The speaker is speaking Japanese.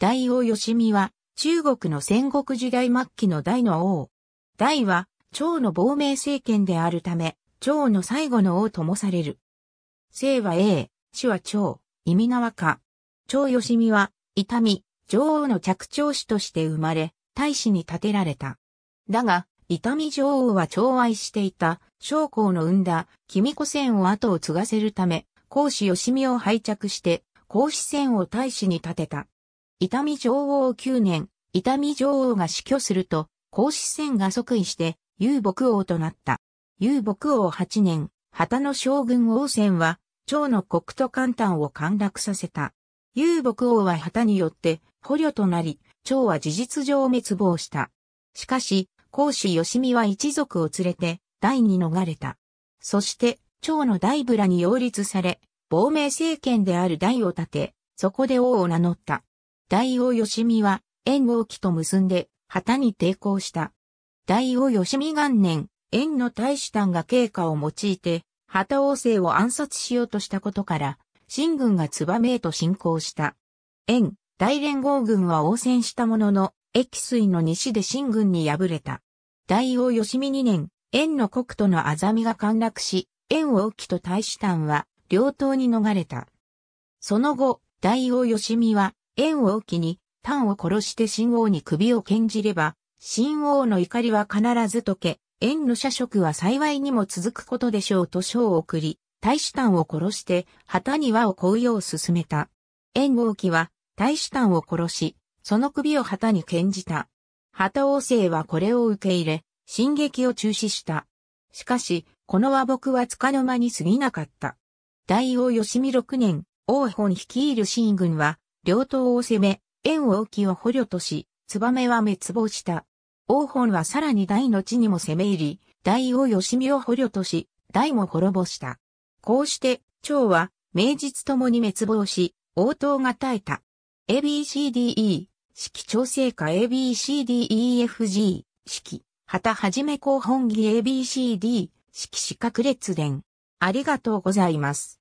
大王吉見は、中国の戦国時代末期の大の王。大は、趙の亡命政権であるため、趙の最後の王ともされる。姓は英、氏は趙、意味縄か。歌。趙吉見は、痛み、女王の着長子として生まれ、大使に立てられた。だが、痛み女王は寵愛していた、将校の生んだ、君子戦を後を継がせるため、孔子吉見を拝着して、孔子戦を大使に立てた。伊丹女王9年、伊丹女王が死去すると、孔子戦が即位して、遊牧王となった。遊牧王8年、旗の将軍王戦は、蝶の国都簡単を陥落させた。遊牧王は旗によって捕虜となり、蝶は事実上滅亡した。しかし、孔子義美は一族を連れて、大に逃れた。そして、蝶の大ブラに擁立され、亡命政権である大を立て、そこで王を名乗った。大王吉見は、縁王旗と結んで、旗に抵抗した。大王吉見元年、縁の大使団が経過を用いて、旗王政を暗殺しようとしたことから、新軍が燕へと進行した。縁、大連合軍は応戦したものの、液水の西で新軍に敗れた。大王吉見2年、縁の国都のあざみが陥落し、縁王旗と大使団は、両党に逃れた。その後、大王吉見は、縁を機に、炭を殺して神王に首を献じれば、神王の怒りは必ず解け、縁の社食は幸いにも続くことでしょうと章を送り、大使炭を殺して、旗に輪を乞うよう進めた。縁王騎は、大使炭を殺し、その首を旗に献じた。旗王政はこれを受け入れ、進撃を中止した。しかし、この和睦は束の間に過ぎなかった。大王義見六年、王本率いる秦軍は、両党を攻め、縁王きを捕虜とし、メは滅亡した。王本はさらに大の地にも攻め入り、大王し見を捕虜とし、大も滅ぼした。こうして、長は、名実ともに滅亡し、王党が耐えた。ABCDE、式調整下 ABCDEFG、式、旗はじめ後本義 ABCD、式四角列伝。ありがとうございます。